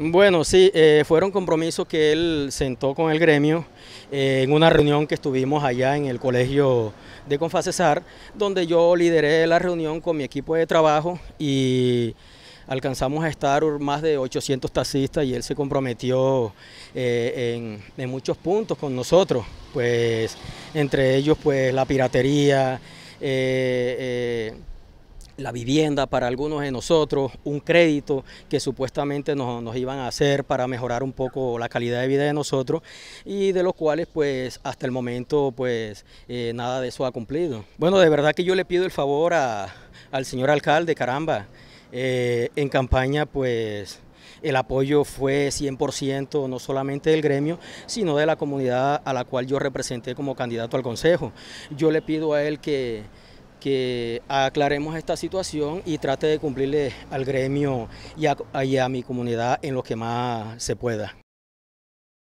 Bueno, sí, eh, fueron compromisos que él sentó con el gremio eh, en una reunión que estuvimos allá en el colegio de Confacesar, donde yo lideré la reunión con mi equipo de trabajo y alcanzamos a estar más de 800 taxistas y él se comprometió eh, en, en, muchos puntos con nosotros, pues entre ellos pues la piratería, la vivienda para algunos de nosotros, un crédito que supuestamente nos, iban a hacer para mejorar un poco la calidad de vida de nosotros y de los cuales pues hasta el momento pues eh, nada de eso ha cumplido. Bueno, de verdad que yo le pido el favor al señor alcalde, caramba, eh, en campaña pues el apoyo fue 100% no solamente del gremio, sino de la comunidad a la cual yo representé como candidato al consejo. Yo le pido a él que que aclaremos esta situación y trate de cumplirle al gremio y a, mi comunidad en lo que más se pueda.